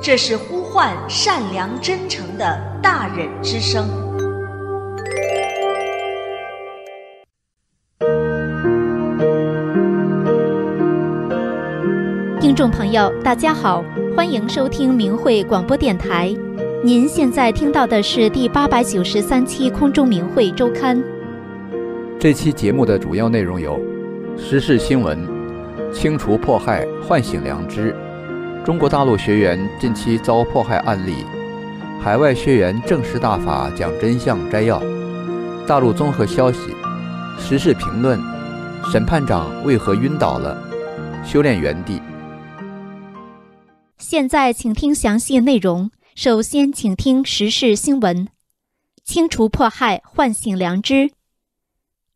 这是呼唤善良真诚的大忍之声。听众朋友，大家好，欢迎收听明慧广播电台。您现在听到的是第八百九十三期空中明慧周刊。这期节目的主要内容有：时事新闻、清除迫害、唤醒良知。中国大陆学员近期遭迫害案例，海外学员正视大法讲真相摘要，大陆综合消息，时事评论，审判长为何晕倒了？修炼原地。现在请听详细内容。首先，请听时事新闻：清除迫害，唤醒良知。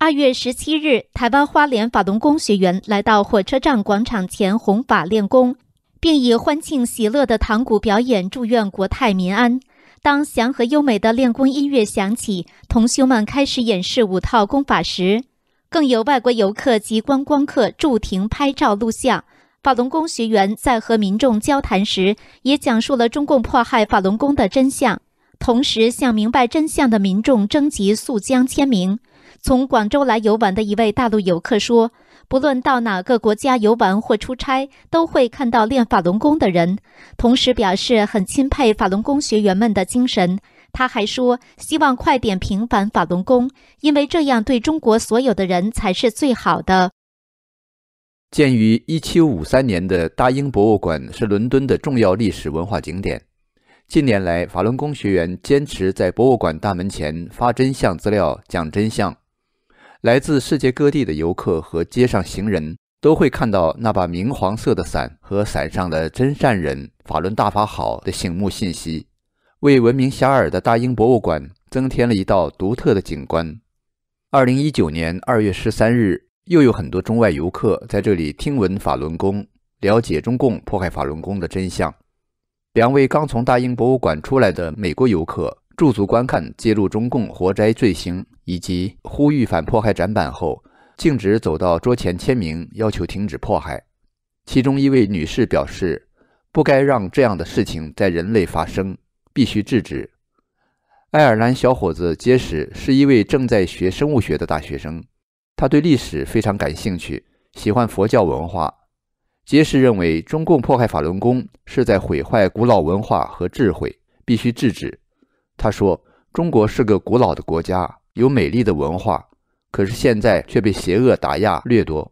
二月十七日，台湾花莲法轮功学员来到火车站广场前弘法练功。并以欢庆喜乐的堂鼓表演祝愿国泰民安。当祥和优美的练功音乐响起，同修们开始演示五套功法时，更有外国游客及观光客驻停拍照录像。法轮功学员在和民众交谈时，也讲述了中共迫害法轮功的真相，同时向明白真相的民众征集速将签名。从广州来游玩的一位大陆游客说：“不论到哪个国家游玩或出差，都会看到练法轮功的人。”同时表示很钦佩法轮功学员们的精神。他还说：“希望快点平反法轮功，因为这样对中国所有的人才是最好的。”建于1753年的大英博物馆是伦敦的重要历史文化景点。近年来，法轮功学员坚持在博物馆大门前发真相资料，讲真相。来自世界各地的游客和街上行人都会看到那把明黄色的伞和伞上的“真善人法轮大法好”的醒目信息，为闻名遐迩的大英博物馆增添了一道独特的景观。二零一九年二月十三日，又有很多中外游客在这里听闻法轮功，了解中共迫害法轮功的真相。两位刚从大英博物馆出来的美国游客。驻足观看揭露中共活摘罪行以及呼吁反迫害展板后，径直走到桌前签名，要求停止迫害。其中一位女士表示：“不该让这样的事情在人类发生，必须制止。”爱尔兰小伙子杰什是一位正在学生物学的大学生，他对历史非常感兴趣，喜欢佛教文化。杰什认为，中共迫害法轮功是在毁坏古老文化和智慧，必须制止。他说：“中国是个古老的国家，有美丽的文化，可是现在却被邪恶打压掠夺。”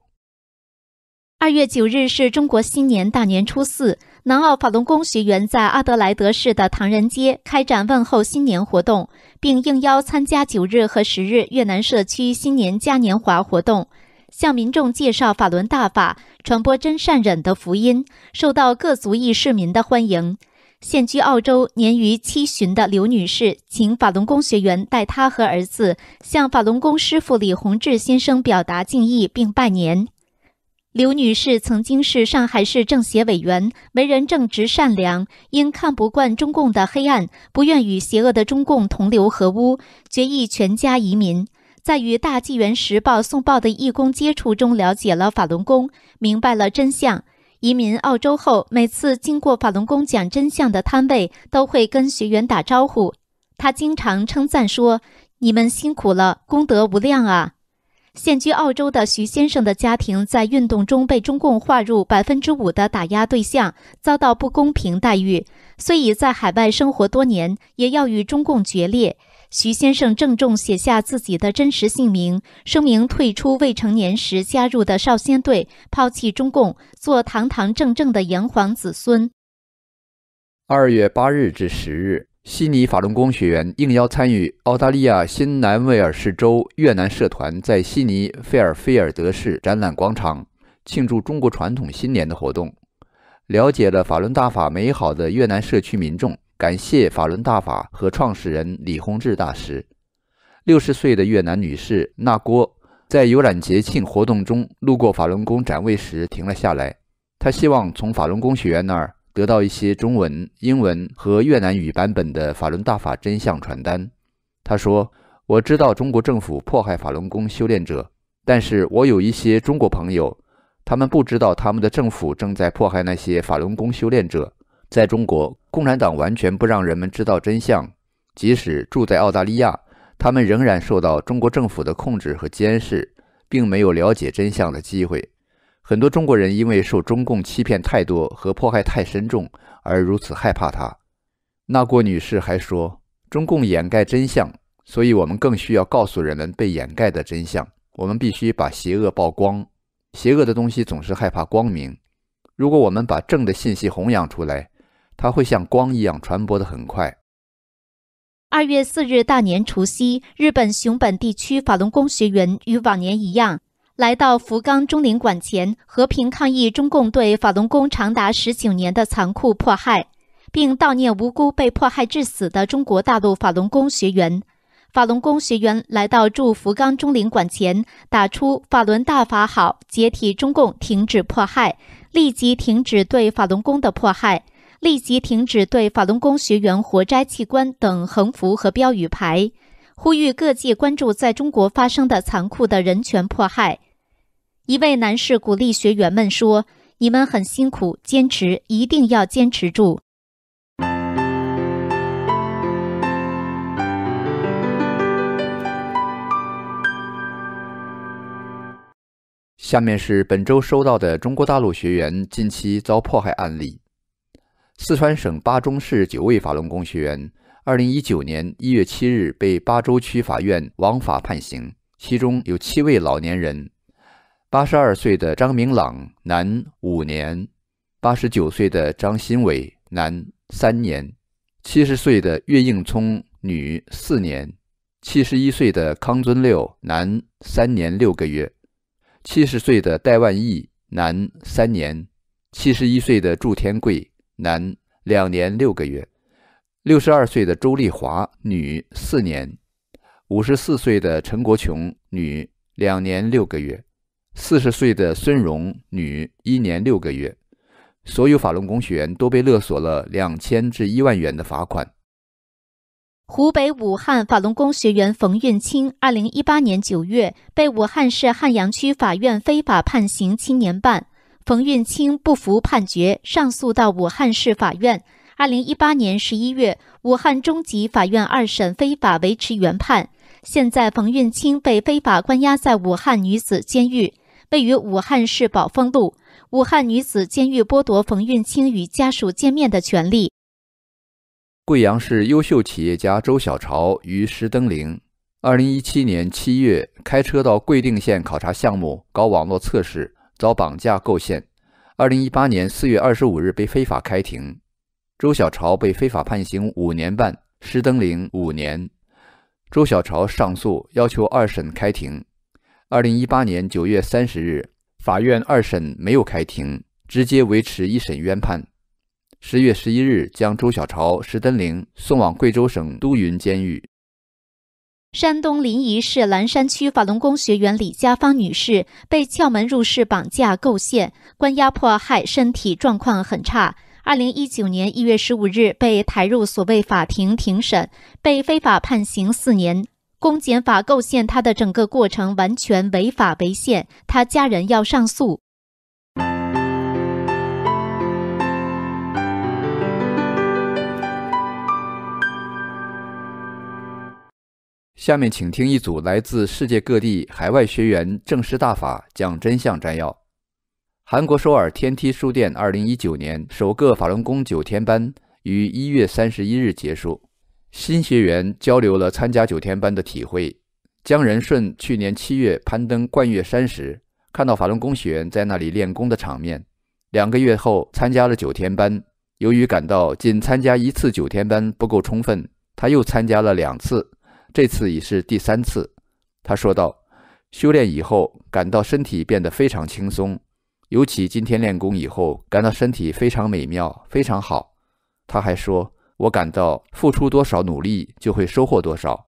二月九日是中国新年大年初四，南澳法轮功学员在阿德莱德市的唐人街开展问候新年活动，并应邀参加九日和十日越南社区新年嘉年华活动，向民众介绍法轮大法，传播真善忍的福音，受到各族裔市民的欢迎。现居澳洲年逾七旬的刘女士，请法轮功学员代她和儿子向法轮功师傅李洪志先生表达敬意并拜年。刘女士曾经是上海市政协委员，为人正直善良，因看不惯中共的黑暗，不愿与邪恶的中共同流合污，决意全家移民。在与《大纪元时报》送报的义工接触中，了解了法轮功，明白了真相。移民澳洲后，每次经过法轮功讲真相的摊位，都会跟学员打招呼。他经常称赞说：“你们辛苦了，功德无量啊！”现居澳洲的徐先生的家庭在运动中被中共划入百分之五的打压对象，遭到不公平待遇。所以在海外生活多年，也要与中共决裂。徐先生郑重写下自己的真实姓名，声明退出未成年时加入的少先队，抛弃中共，做堂堂正正的炎黄子孙。二月八日至十日，悉尼法轮功学员应邀参与澳大利亚新南威尔士州越南社团在悉尼费尔菲尔德市展览广场庆祝中国传统新年的活动，了解了法轮大法美好的越南社区民众。感谢法轮大法和创始人李洪志大师。六十岁的越南女士那郭在游览节庆活动中路过法轮功展位时停了下来。她希望从法轮功学员那儿得到一些中文、英文和越南语版本的法轮大法真相传单。她说：“我知道中国政府迫害法轮功修炼者，但是我有一些中国朋友，他们不知道他们的政府正在迫害那些法轮功修炼者。”在中国，共产党完全不让人们知道真相。即使住在澳大利亚，他们仍然受到中国政府的控制和监视，并没有了解真相的机会。很多中国人因为受中共欺骗太多和迫害太深重而如此害怕他。那郭女士还说：“中共掩盖真相，所以我们更需要告诉人们被掩盖的真相。我们必须把邪恶曝光。邪恶的东西总是害怕光明。如果我们把正的信息弘扬出来，它会像光一样传播的很快。二月四日大年除夕，日本熊本地区法轮功学员与往年一样，来到福冈中领馆前，和平抗议中共对法轮功长达十九年的残酷迫害，并悼念无辜被迫害致死的中国大陆法轮功学员。法轮功学员来到驻福冈中领馆前，打出“法轮大法好”，解体中共，停止迫害，立即停止对法轮功的迫害。立即停止对法轮功学员活摘器官等横幅和标语牌，呼吁各界关注在中国发生的残酷的人权迫害。一位男士鼓励学员们说：“你们很辛苦，坚持，一定要坚持住。”下面是本周收到的中国大陆学员近期遭迫害案例。四川省巴中市九位法轮功学员，二零一九年一月七日被巴州区法院枉法判刑，其中有七位老年人：八十二岁的张明朗，男，五年；八十九岁的张新伟，男，三年；七十岁的岳应聪，女，四年；七十一岁的康尊六，男，三年六个月；七十岁的戴万义，男，三年；七十一岁的祝天贵。男两年六个月，六十二岁的周丽华，女四年；五十四岁的陈国琼，女两年六个月；四十岁的孙荣，女一年六个月。所有法轮功学员都被勒索了两千至一万元的罚款。湖北武汉法轮功学员冯运清，二零一八年九月被武汉市汉阳区法院非法判刑七年半。冯运清不服判决，上诉到武汉市法院。二零一八年十一月，武汉中级法院二审非法维持原判。现在，冯运清被非法关押在武汉女子监狱，位于武汉市宝丰路。武汉女子监狱剥夺冯运清与家属见面的权利。贵阳市优秀企业家周小潮于石登临。二零一七年七月，开车到贵定县考察项目，搞网络测试。遭绑架构陷，二零一八年四月二十五日被非法开庭，周小潮被非法判刑五年半，施登林五年。周小潮上诉要求二审开庭，二零一八年九月三十日，法院二审没有开庭，直接维持一审冤判。十月十一日，将周小潮、施登林送往贵州省都匀监狱。山东临沂市兰山区法轮功学员李家芳女士被撬门入室绑架构陷关押迫害，身体状况很差。二零一九年一月十五日被抬入所谓法庭庭审，被非法判刑四年。公检法构陷她的整个过程完全违法违宪，她家人要上诉。下面请听一组来自世界各地海外学员正式大法讲真相摘要。韩国首尔天梯书店2019年首个法轮功九天班于1月31日结束，新学员交流了参加九天班的体会。姜仁顺去年七月攀登冠岳山时，看到法轮功学员在那里练功的场面。两个月后参加了九天班，由于感到仅参加一次九天班不够充分，他又参加了两次。这次已是第三次，他说道：“修炼以后感到身体变得非常轻松，尤其今天练功以后，感到身体非常美妙，非常好。”他还说：“我感到付出多少努力，就会收获多少。”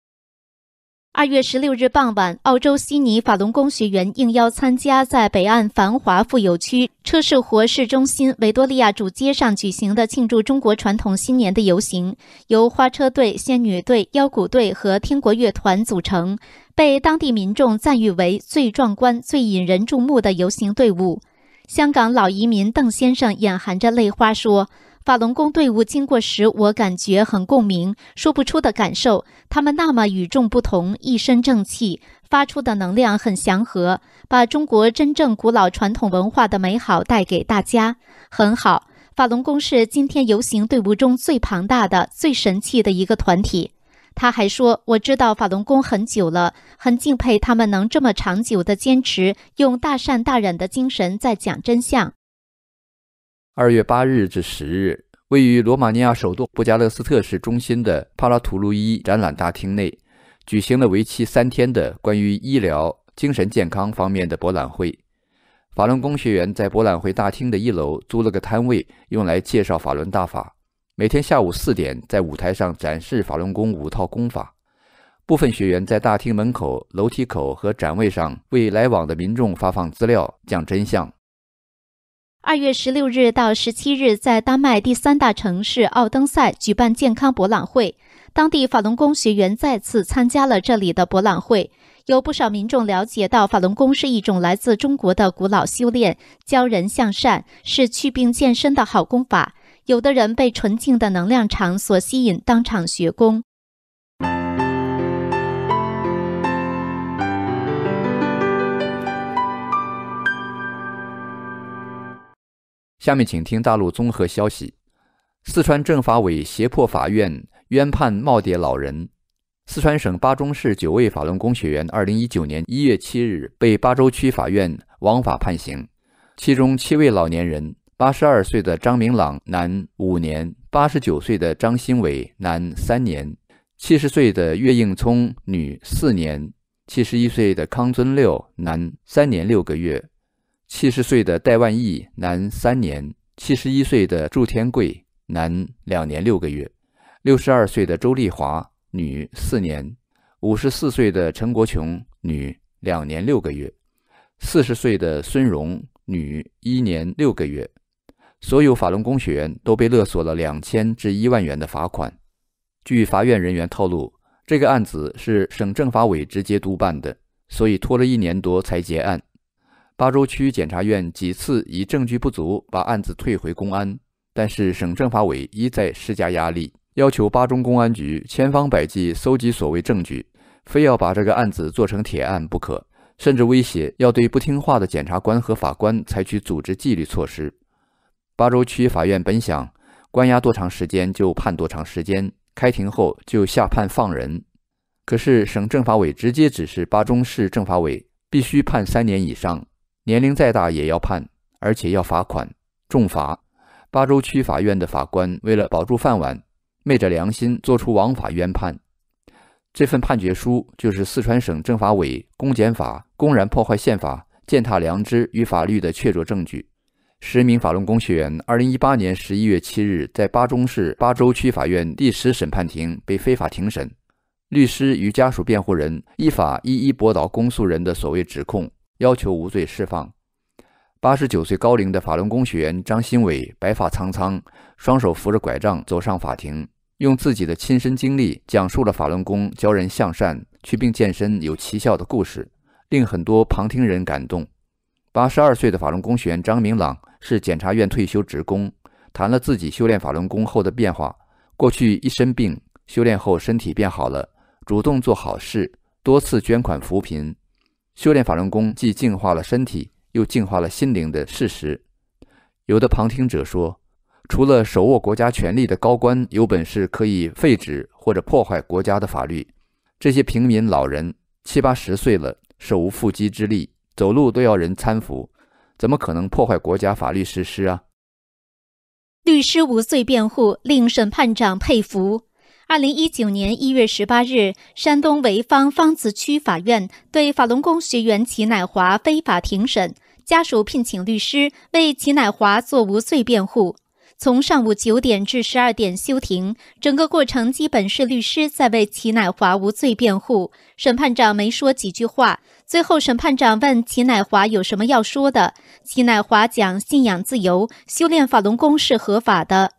二月十六日傍晚，澳洲悉尼法轮功学员应邀参加在北岸繁华富有趣车市活市中心维多利亚主街上举行的庆祝中国传统新年的游行，由花车队、仙女队、腰鼓队和天国乐团组成，被当地民众赞誉为最壮观、最引人注目的游行队伍。香港老移民邓先生眼含着泪花说。法轮功队伍经过时，我感觉很共鸣，说不出的感受。他们那么与众不同，一身正气，发出的能量很祥和，把中国真正古老传统文化的美好带给大家，很好。法轮功是今天游行队伍中最庞大的、最神气的一个团体。他还说：“我知道法轮功很久了，很敬佩他们能这么长久的坚持，用大善大忍的精神在讲真相。”二月八日至十日，位于罗马尼亚首都布加勒斯特市中心的帕拉图路伊展览大厅内，举行了为期三天的关于医疗、精神健康方面的博览会。法轮功学员在博览会大厅的一楼租了个摊位，用来介绍法轮大法。每天下午四点，在舞台上展示法轮功五套功法。部分学员在大厅门口、楼梯口和展位上，为来往的民众发放资料，讲真相。二月十六日到十七日，在丹麦第三大城市奥登塞举办健康博览会，当地法轮功学员再次参加了这里的博览会。有不少民众了解到法轮功是一种来自中国的古老修炼，教人向善，是祛病健身的好功法。有的人被纯净的能量场所吸引，当场学功。下面请听大陆综合消息：四川政法委胁迫法院冤判耄耋老人。四川省巴中市九位法轮功学员，二零一九年一月七日被巴州区法院枉法判刑，其中七位老年人：八十二岁的张明朗，男，五年；八十九岁的张新伟，男，三年；七十岁的岳应聪，女，四年；七十一岁的康尊六，男，三年六个月。七十岁的戴万义，男，三年；七十一岁的祝天贵，男，两年六个月；六十二岁的周丽华，女，四年；五十四岁的陈国琼，女，两年六个月；四十岁的孙荣，女，一年六个月。所有法轮功学员都被勒索了两千至一万元的罚款。据法院人员透露，这个案子是省政法委直接督办的，所以拖了一年多才结案。巴州区检察院几次以证据不足把案子退回公安，但是省政法委一再施加压力，要求巴中公安局千方百计搜集所谓证据，非要把这个案子做成铁案不可，甚至威胁要对不听话的检察官和法官采取组织纪律措施。巴州区法院本想关押多长时间就判多长时间，开庭后就下判放人，可是省政法委直接指示巴中市政法委必须判三年以上。年龄再大也要判，而且要罚款重罚。巴州区法院的法官为了保住饭碗，昧着良心做出枉法冤判。这份判决书就是四川省政法委、公检法公然破坏宪法、践踏良知与法律的确凿证据。十名法轮功学员，二零一八年十一月七日，在巴中市巴州区法院第十审判庭被非法庭审，律师与家属辩护人依法一一驳倒公诉人的所谓指控。要求无罪释放。八十九岁高龄的法轮功学员张新伟，白发苍苍，双手扶着拐杖走上法庭，用自己的亲身经历讲述了法轮功教人向善、祛病健身有奇效的故事，令很多旁听人感动。八十二岁的法轮功学员张明朗是检察院退休职工，谈了自己修炼法轮功后的变化。过去一身病，修炼后身体变好了，主动做好事，多次捐款扶贫。修炼法轮功既净化了身体，又净化了心灵的事实。有的旁听者说：“除了手握国家权力的高官，有本事可以废止或者破坏国家的法律；这些平民老人，七八十岁了，手无缚鸡之力，走路都要人搀扶，怎么可能破坏国家法律实施啊？”律师无罪辩护，令审判长佩服。二零一九年一月十八日，山东潍坊坊子区法院对法轮功学员齐乃华非法庭审，家属聘请律师为齐乃华做无罪辩护。从上午九点至十二点休庭，整个过程基本是律师在为齐乃华无罪辩护，审判长没说几句话。最后，审判长问齐乃华有什么要说的，齐乃华讲信仰自由，修炼法轮功是合法的。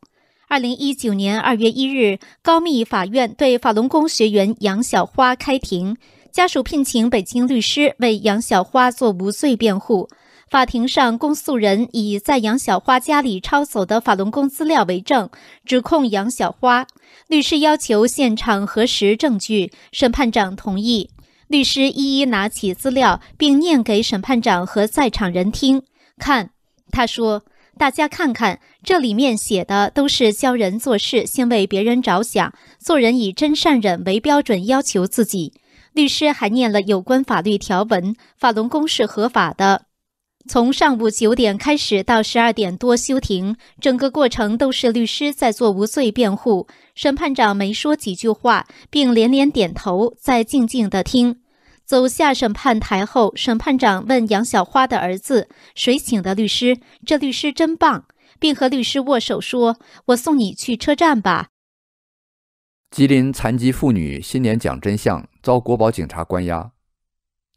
二零一九年二月一日，高密法院对法轮功学员杨小花开庭。家属聘请北京律师为杨小花做无罪辩护。法庭上，公诉人以在杨小花家里抄走的法轮功资料为证，指控杨小花。律师要求现场核实证据，审判长同意。律师一一拿起资料，并念给审判长和在场人听。看，他说。大家看看，这里面写的都是教人做事先为别人着想，做人以真善人为标准要求自己。律师还念了有关法律条文，法轮功是合法的。从上午九点开始到十二点多休庭，整个过程都是律师在做无罪辩护。审判长没说几句话，并连连点头，在静静的听。走下审判台后，审判长问杨小花的儿子：“谁请的律师？这律师真棒！”并和律师握手说：“我送你去车站吧。”吉林残疾妇女新年讲真相遭国保警察关押。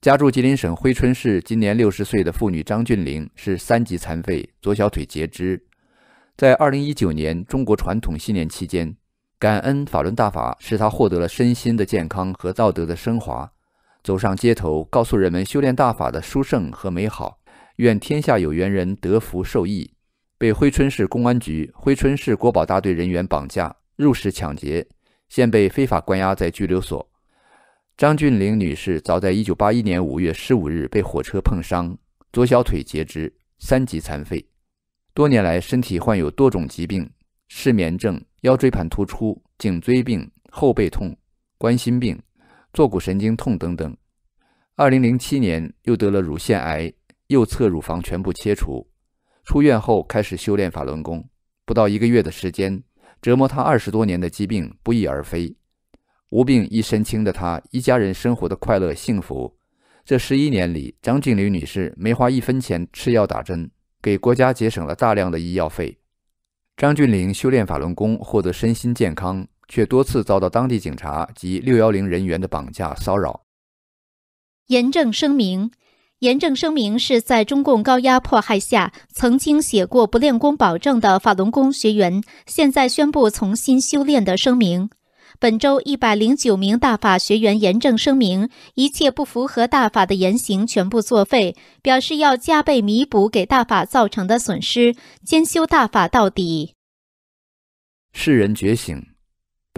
家住吉林省珲春市，今年六十岁的妇女张俊玲是三级残废，左小腿截肢。在二零一九年中国传统新年期间，感恩法轮大法使她获得了身心的健康和道德的升华。走上街头，告诉人们修炼大法的殊胜和美好，愿天下有缘人得福受益。被珲春市公安局珲春市国保大队人员绑架、入室抢劫，现被非法关押在拘留所。张俊玲女士早在1981年5月15日被火车碰伤，左小腿截肢，三级残废。多年来，身体患有多种疾病：失眠症、腰椎盘突出、颈椎病、后背痛、冠心病。坐骨神经痛等等。二零零七年又得了乳腺癌，右侧乳房全部切除。出院后开始修炼法轮功，不到一个月的时间，折磨她二十多年的疾病不翼而飞。无病一身轻的她，一家人生活的快乐幸福。这十一年里，张俊玲女士没花一分钱吃药打针，给国家节省了大量的医药费。张俊玲修炼法轮功，获得身心健康。却多次遭到当地警察及六幺零人员的绑架骚扰。严正声明：严正声明是在中共高压迫害下，曾经写过不练功保证的法轮功学员，现在宣布重新修炼的声明。本周一百零九名大法学员严正声明，一切不符合大法的言行全部作废，表示要加倍弥补给大法造成的损失，兼修大法到底。世人觉醒。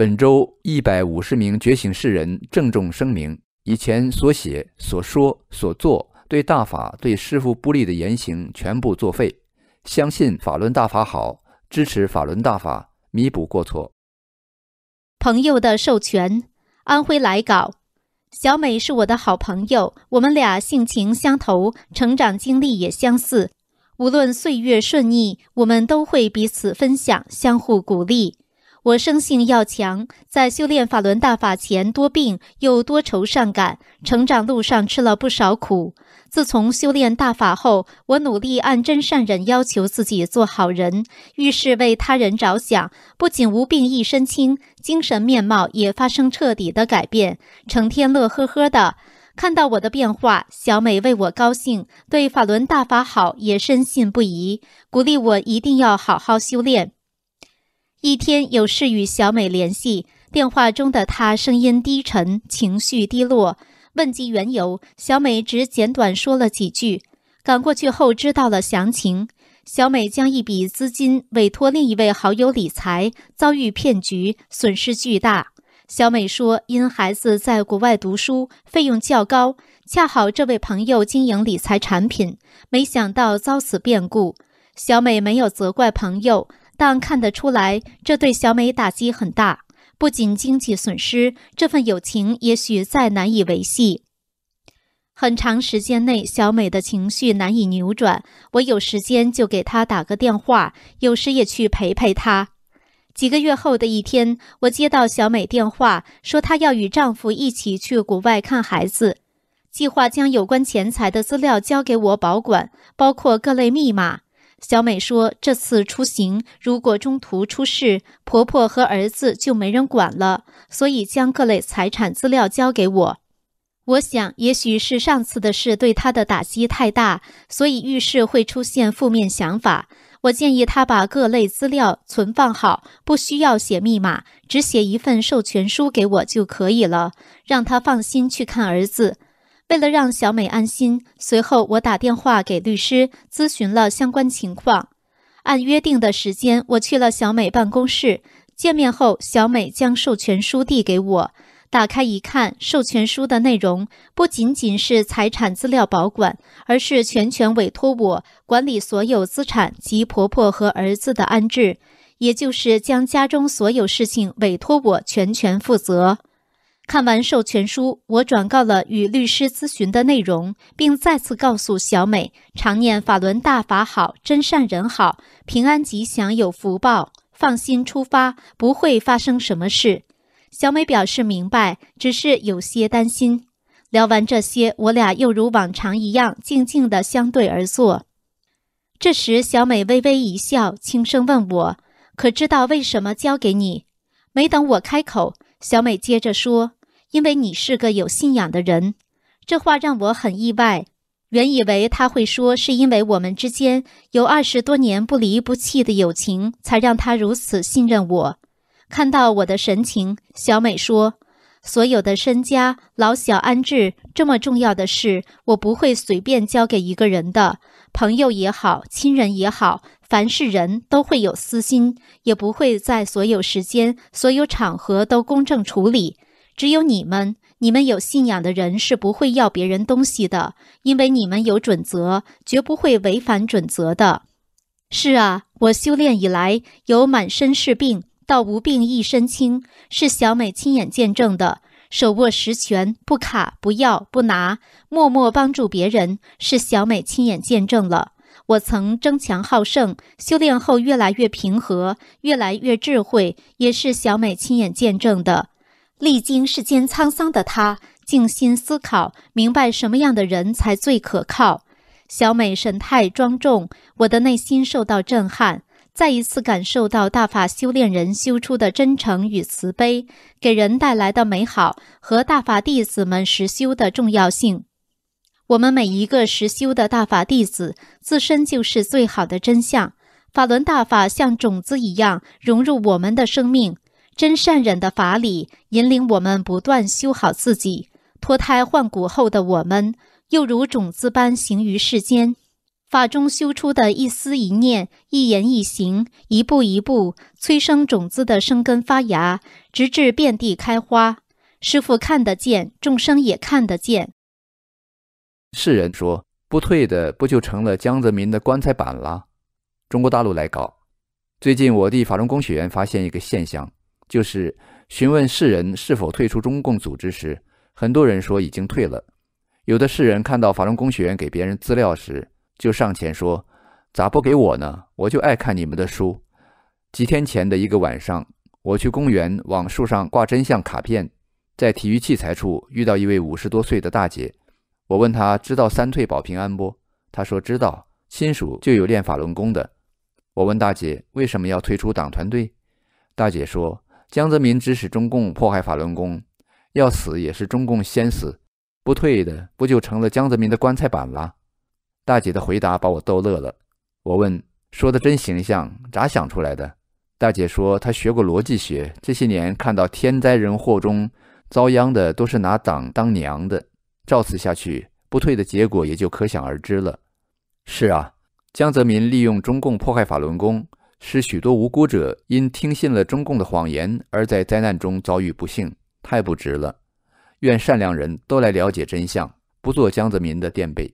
本周一百五十名觉醒世人郑重声明：以前所写、所说、所做，对大法、对师父不利的言行全部作废。相信法轮大法好，支持法轮大法，弥补过错。朋友的授权，安徽来稿。小美是我的好朋友，我们俩性情相投，成长经历也相似。无论岁月顺逆，我们都会彼此分享，相互鼓励。我生性要强，在修炼法轮大法前多病又多愁善感，成长路上吃了不少苦。自从修炼大法后，我努力按真善忍要求自己做好人，遇事为他人着想，不仅无病一身轻，精神面貌也发生彻底的改变，成天乐呵呵的。看到我的变化，小美为我高兴，对法轮大法好也深信不疑，鼓励我一定要好好修炼。一天有事与小美联系，电话中的她声音低沉，情绪低落。问及缘由，小美只简短说了几句。赶过去后知道了详情，小美将一笔资金委托另一位好友理财，遭遇骗局，损失巨大。小美说，因孩子在国外读书，费用较高，恰好这位朋友经营理财产品，没想到遭此变故。小美没有责怪朋友。但看得出来，这对小美打击很大，不仅经济损失，这份友情也许再难以维系。很长时间内，小美的情绪难以扭转。我有时间就给她打个电话，有时也去陪陪她。几个月后的一天，我接到小美电话，说她要与丈夫一起去国外看孩子，计划将有关钱财的资料交给我保管，包括各类密码。小美说：“这次出行如果中途出事，婆婆和儿子就没人管了，所以将各类财产资料交给我。我想，也许是上次的事对她的打击太大，所以遇事会出现负面想法。我建议她把各类资料存放好，不需要写密码，只写一份授权书给我就可以了，让她放心去看儿子。”为了让小美安心，随后我打电话给律师咨询了相关情况。按约定的时间，我去了小美办公室。见面后，小美将授权书递给我，打开一看，授权书的内容不仅仅是财产资料保管，而是全权委托我管理所有资产及婆婆和儿子的安置，也就是将家中所有事情委托我全权负责。看完授权书，我转告了与律师咨询的内容，并再次告诉小美：“常念法轮大法好，真善人好，平安吉祥有福报，放心出发，不会发生什么事。”小美表示明白，只是有些担心。聊完这些，我俩又如往常一样静静地相对而坐。这时，小美微微一笑，轻声问我：“可知道为什么交给你？”没等我开口，小美接着说。因为你是个有信仰的人，这话让我很意外。原以为他会说是因为我们之间有二十多年不离不弃的友情，才让他如此信任我。看到我的神情，小美说：“所有的身家、老小安置这么重要的事，我不会随便交给一个人的。朋友也好，亲人也好，凡是人都会有私心，也不会在所有时间、所有场合都公正处理。”只有你们，你们有信仰的人是不会要别人东西的，因为你们有准则，绝不会违反准则的。是啊，我修炼以来，有满身是病到无病一身轻，是小美亲眼见证的。手握实权，不卡，不要，不拿，默默帮助别人，是小美亲眼见证了。我曾争强好胜，修炼后越来越平和，越来越智慧，也是小美亲眼见证的。历经世间沧桑的他，静心思考，明白什么样的人才最可靠。小美神态庄重，我的内心受到震撼，再一次感受到大法修炼人修出的真诚与慈悲，给人带来的美好和大法弟子们实修的重要性。我们每一个实修的大法弟子，自身就是最好的真相。法轮大法像种子一样融入我们的生命。真善忍的法理引领我们不断修好自己，脱胎换骨后的我们又如种子般行于世间。法中修出的一丝一念、一言一行，一步一步催生种子的生根发芽，直至遍地开花。师傅看得见，众生也看得见。世人说不退的，不就成了江泽民的棺材板了？中国大陆来搞，最近我地法中工学院发现一个现象。就是询问世人是否退出中共组织时，很多人说已经退了。有的世人看到法轮功学员给别人资料时，就上前说：“咋不给我呢？我就爱看你们的书。”几天前的一个晚上，我去公园往树上挂真相卡片，在体育器材处遇到一位五十多岁的大姐，我问她知道“三退保平安”不？她说知道，亲属就有练法轮功的。我问大姐为什么要退出党团队，大姐说。江泽民指使中共迫害法轮功，要死也是中共先死，不退的不就成了江泽民的棺材板了？大姐的回答把我逗乐了。我问：“说的真形象，咋想出来的？”大姐说：“她学过逻辑学，这些年看到天灾人祸中遭殃的都是拿党当娘的，照此下去，不退的结果也就可想而知了。”是啊，江泽民利用中共迫害法轮功。使许多无辜者因听信了中共的谎言而在灾难中遭遇不幸，太不值了。愿善良人都来了解真相，不做江泽民的垫背。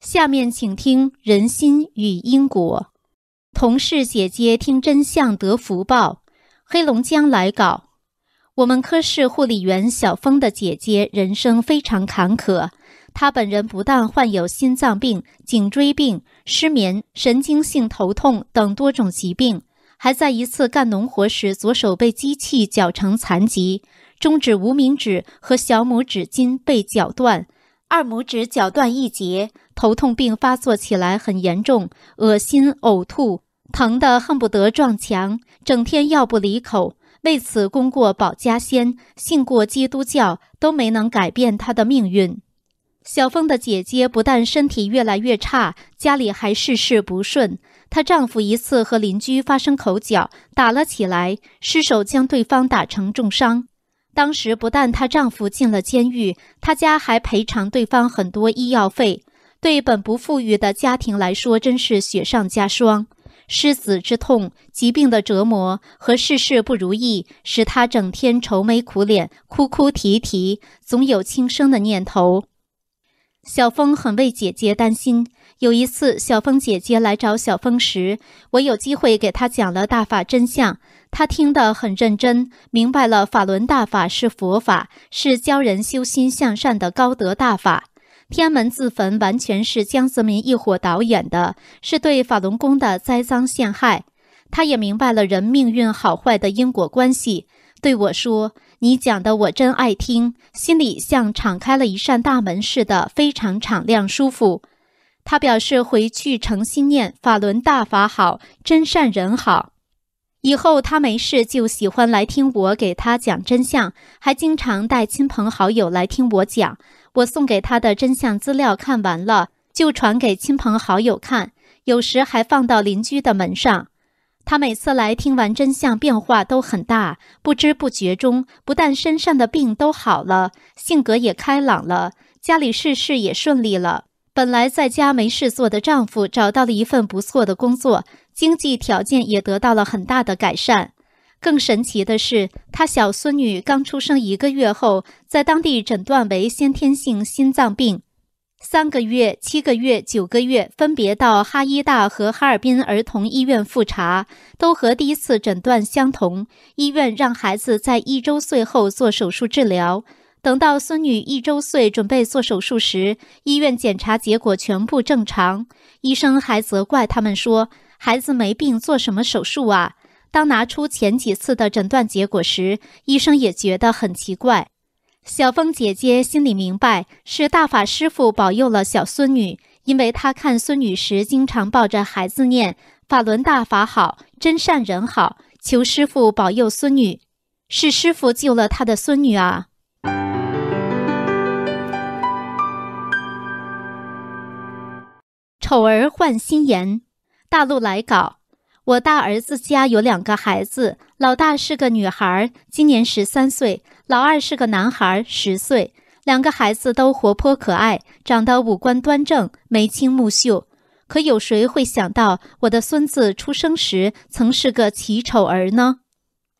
下面请听《人心与因果》，同事姐姐听真相得福报，黑龙江来稿。我们科室护理员小峰的姐姐，人生非常坎坷。她本人不但患有心脏病、颈椎病、失眠、神经性头痛等多种疾病，还在一次干农活时，左手被机器绞成残疾，中指、无名指和小拇指筋被绞断，二拇指绞断一节。头痛病发作起来很严重，恶心、呕吐，疼得恨不得撞墙，整天药不离口。为此，功过保家仙信过基督教都没能改变他的命运。小峰的姐姐不但身体越来越差，家里还事事不顺。她丈夫一次和邻居发生口角，打了起来，失手将对方打成重伤。当时不但她丈夫进了监狱，她家还赔偿对方很多医药费。对本不富裕的家庭来说，真是雪上加霜。失子之痛、疾病的折磨和世事不如意，使他整天愁眉苦脸、哭哭啼啼，总有轻生的念头。小峰很为姐姐担心。有一次，小峰姐姐来找小峰时，我有机会给他讲了大法真相，他听得很认真，明白了法轮大法是佛法，是教人修心向善的高德大法。天门自焚完全是江泽民一伙导演的，是对法轮功的栽赃陷害。他也明白了人命运好坏的因果关系，对我说：“你讲的我真爱听，心里像敞开了一扇大门似的，非常敞亮舒服。”他表示回去诚心念法轮大法好，真善人好。以后他没事就喜欢来听我给他讲真相，还经常带亲朋好友来听我讲。我送给他的真相资料看完了，就传给亲朋好友看，有时还放到邻居的门上。他每次来听完真相，变化都很大。不知不觉中，不但身上的病都好了，性格也开朗了，家里事事也顺利了。本来在家没事做的丈夫找到了一份不错的工作，经济条件也得到了很大的改善。更神奇的是，他小孙女刚出生一个月后，在当地诊断为先天性心脏病，三个月、七个月、九个月分别到哈医大和哈尔滨儿童医院复查，都和第一次诊断相同。医院让孩子在一周岁后做手术治疗。等到孙女一周岁准备做手术时，医院检查结果全部正常，医生还责怪他们说：“孩子没病，做什么手术啊？”当拿出前几次的诊断结果时，医生也觉得很奇怪。小峰姐姐心里明白，是大法师傅保佑了小孙女，因为她看孙女时经常抱着孩子念“法轮大法好，真善人好”，求师傅保佑孙女，是师傅救了他的孙女啊！丑儿换新颜，大陆来稿。我大儿子家有两个孩子，老大是个女孩，今年十三岁；老二是个男孩，十岁。两个孩子都活泼可爱，长得五官端正，眉清目秀。可有谁会想到我的孙子出生时曾是个奇丑儿呢？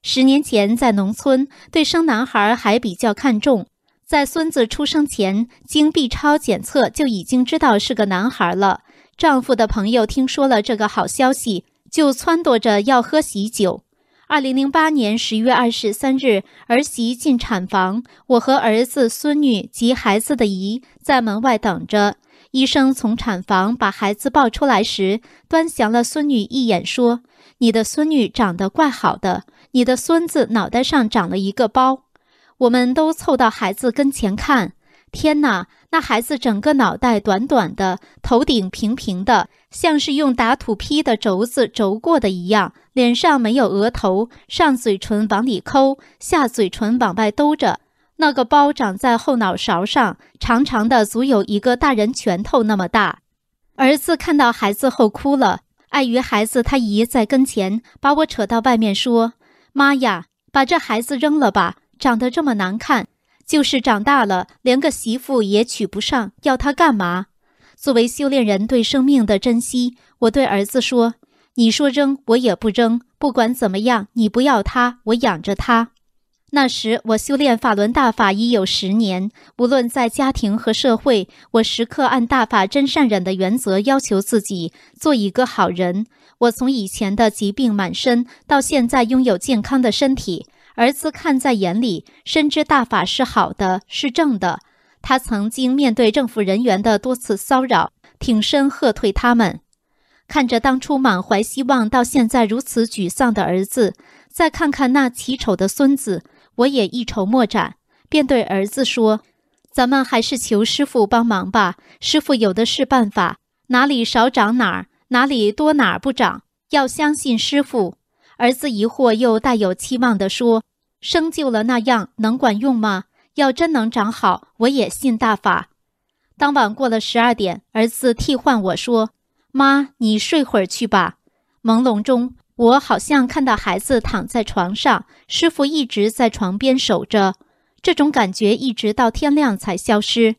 十年前在农村，对生男孩还比较看重。在孙子出生前，经 B 超检测就已经知道是个男孩了。丈夫的朋友听说了这个好消息。就撺掇着要喝喜酒。二零零八年十月二十三日，儿媳进产房，我和儿子、孙女及孩子的姨在门外等着。医生从产房把孩子抱出来时，端详了孙女一眼，说：“你的孙女长得怪好的，你的孙子脑袋上长了一个包。”我们都凑到孩子跟前看，天哪，那孩子整个脑袋短短的，头顶平平的。像是用打土坯的轴子轴过的一样，脸上没有额头，上嘴唇往里抠，下嘴唇往外兜着。那个包长在后脑勺上，长长的，足有一个大人拳头那么大。儿子看到孩子后哭了，碍于孩子他姨在跟前，把我扯到外面说：“妈呀，把这孩子扔了吧，长得这么难看，就是长大了连个媳妇也娶不上，要他干嘛？”作为修炼人对生命的珍惜，我对儿子说：“你说扔我也不扔，不管怎么样，你不要他，我养着他。”那时我修炼法轮大法已有十年，无论在家庭和社会，我时刻按大法真善忍的原则要求自己，做一个好人。我从以前的疾病满身到现在拥有健康的身体，儿子看在眼里，深知大法是好的，是正的。他曾经面对政府人员的多次骚扰，挺身喝退他们。看着当初满怀希望，到现在如此沮丧的儿子，再看看那奇丑的孙子，我也一筹莫展，便对儿子说：“咱们还是求师傅帮忙吧，师傅有的是办法，哪里少长哪儿，哪里多哪儿不长，要相信师傅。”儿子疑惑又带有期望地说：“生就了那样，能管用吗？”要真能长好，我也信大法。当晚过了十二点，儿子替换我说：“妈，你睡会儿去吧。”朦胧中，我好像看到孩子躺在床上，师傅一直在床边守着。这种感觉一直到天亮才消失。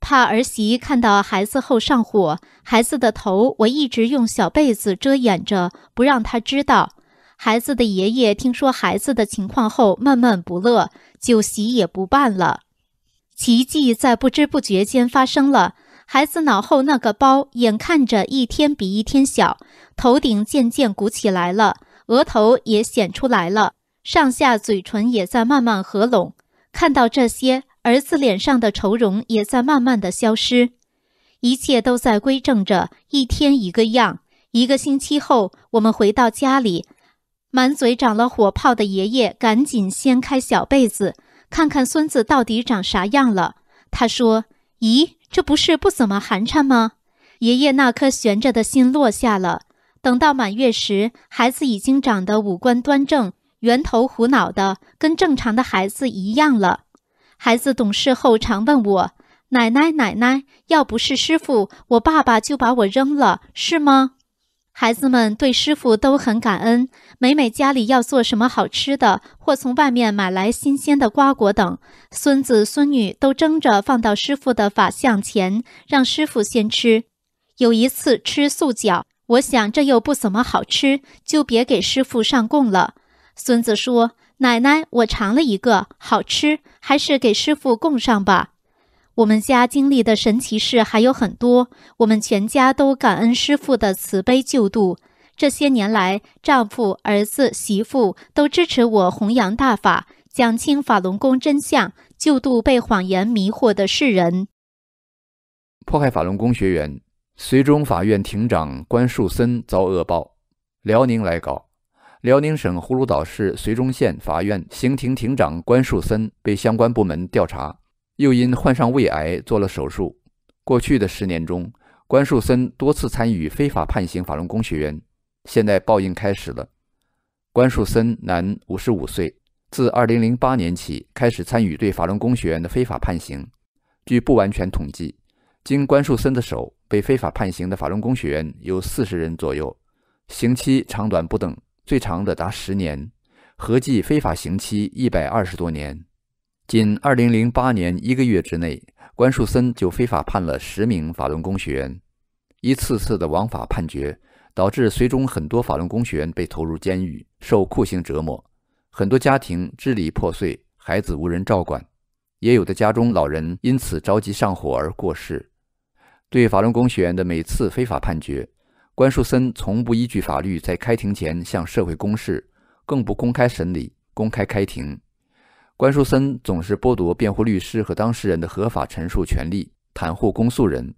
怕儿媳看到孩子后上火，孩子的头我一直用小被子遮掩着，不让他知道。孩子的爷爷听说孩子的情况后，闷闷不乐。酒席也不办了，奇迹在不知不觉间发生了。孩子脑后那个包，眼看着一天比一天小，头顶渐渐鼓起来了，额头也显出来了，上下嘴唇也在慢慢合拢。看到这些，儿子脸上的愁容也在慢慢的消失，一切都在归正着，一天一个样。一个星期后，我们回到家里。满嘴长了火泡的爷爷赶紧掀开小被子，看看孙子到底长啥样了。他说：“咦，这不是不怎么寒碜吗？”爷爷那颗悬着的心落下了。等到满月时，孩子已经长得五官端正、圆头虎脑的，跟正常的孩子一样了。孩子懂事后常问我：“奶奶，奶奶，要不是师傅，我爸爸就把我扔了，是吗？”孩子们对师傅都很感恩，每每家里要做什么好吃的，或从外面买来新鲜的瓜果等，孙子孙女都争着放到师傅的法像前，让师傅先吃。有一次吃素饺，我想这又不怎么好吃，就别给师傅上供了。孙子说：“奶奶，我尝了一个，好吃，还是给师傅供上吧。”我们家经历的神奇事还有很多，我们全家都感恩师傅的慈悲救度。这些年来，丈夫、儿子、媳妇都支持我弘扬大法，讲清法轮功真相，救度被谎言迷惑的世人。迫害法轮功学员，绥中法院庭长关树森遭恶报。辽宁来稿：辽宁省葫芦岛市绥中县法院刑庭庭长关树森被相关部门调查。又因患上胃癌做了手术。过去的十年中，关树森多次参与非法判刑法轮功学员。现在报应开始了。关树森，男，五十五岁，自二零零八年起开始参与对法轮功学员的非法判刑。据不完全统计，经关树森的手被非法判刑的法轮功学员有四十人左右，刑期长短不等，最长的达十年，合计非法刑期一百二十多年。仅2008年一个月之内，关树森就非法判了十名法轮功学员。一次次的枉法判决，导致随中很多法轮功学员被投入监狱，受酷刑折磨，很多家庭支离破碎，孩子无人照管，也有的家中老人因此着急上火而过世。对法轮功学员的每次非法判决，关树森从不依据法律，在开庭前向社会公示，更不公开审理、公开开庭。关树森总是剥夺辩护律师和当事人的合法陈述权利，袒护公诉人。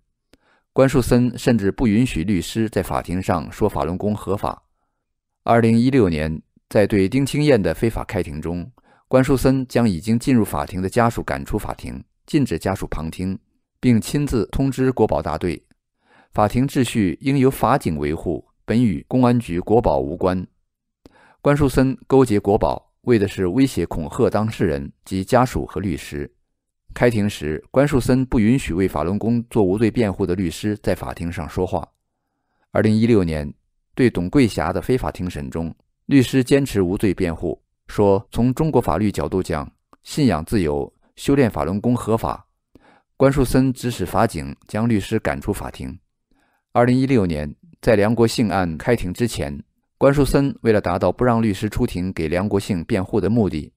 关树森甚至不允许律师在法庭上说法轮功合法。二零一六年，在对丁清燕的非法开庭中，关树森将已经进入法庭的家属赶出法庭，禁止家属旁听，并亲自通知国保大队，法庭秩序应由法警维护，本与公安局国保无关。关树森勾结国保。为的是威胁恐吓当事人及家属和律师。开庭时，关树森不允许为法轮功做无罪辩护的律师在法庭上说话。二零一六年对董桂霞的非法庭审中，律师坚持无罪辩护，说从中国法律角度讲，信仰自由、修炼法轮功合法。关树森指使法警将律师赶出法庭。二零一六年在梁国信案开庭之前。关树森为了达到不让律师出庭给梁国庆辩护的目的，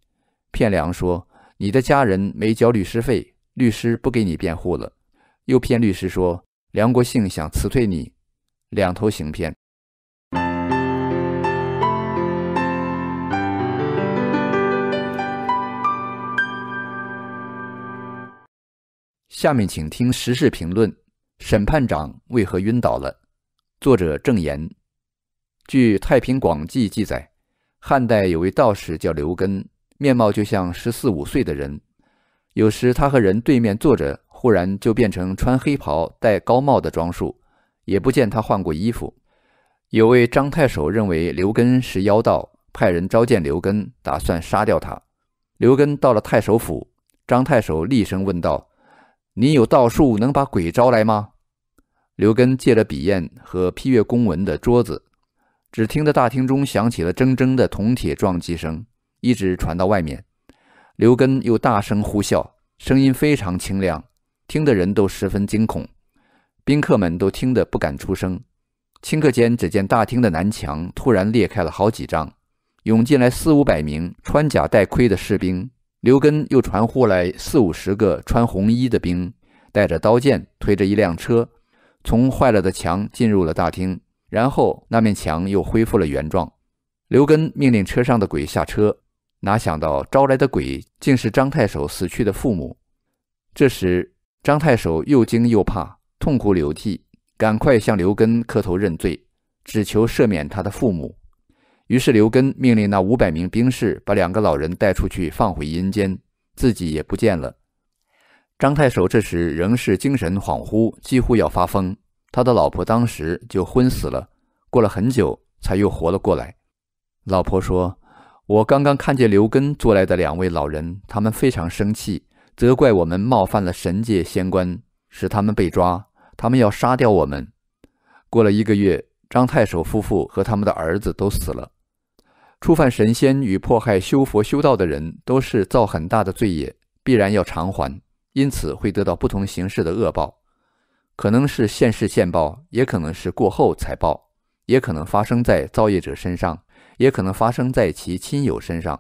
骗梁说你的家人没交律师费，律师不给你辩护了；又骗律师说梁国庆想辞退你，两头行骗。下面请听时事评论：审判长为何晕倒了？作者：郑岩。据《太平广记》记载，汉代有位道士叫刘根，面貌就像十四五岁的人。有时他和人对面坐着，忽然就变成穿黑袍、戴高帽的装束，也不见他换过衣服。有位张太守认为刘根是妖道，派人召见刘根，打算杀掉他。刘根到了太守府，张太守厉声问道：“你有道术能把鬼招来吗？”刘根借了笔砚和批阅公文的桌子。只听得大厅中响起了铮铮的铜铁撞击声，一直传到外面。刘根又大声呼啸，声音非常清亮，听的人都十分惊恐。宾客们都听得不敢出声。顷刻间，只见大厅的南墙突然裂开了好几丈，涌进来四五百名穿甲戴盔的士兵。刘根又传呼来四五十个穿红衣的兵，带着刀剑，推着一辆车，从坏了的墙进入了大厅。然后那面墙又恢复了原状。刘根命令车上的鬼下车，哪想到招来的鬼竟是张太守死去的父母。这时张太守又惊又怕，痛哭流涕，赶快向刘根磕头认罪，只求赦免他的父母。于是刘根命令那五百名兵士把两个老人带出去放回阴间，自己也不见了。张太守这时仍是精神恍惚，几乎要发疯。他的老婆当时就昏死了，过了很久才又活了过来。老婆说：“我刚刚看见刘根坐来的两位老人，他们非常生气，责怪我们冒犯了神界仙官，使他们被抓，他们要杀掉我们。”过了一个月，张太守夫妇和他们的儿子都死了。触犯神仙与迫害修佛修道的人，都是造很大的罪业，必然要偿还，因此会得到不同形式的恶报。可能是现世现报，也可能是过后才报，也可能发生在造业者身上，也可能发生在其亲友身上。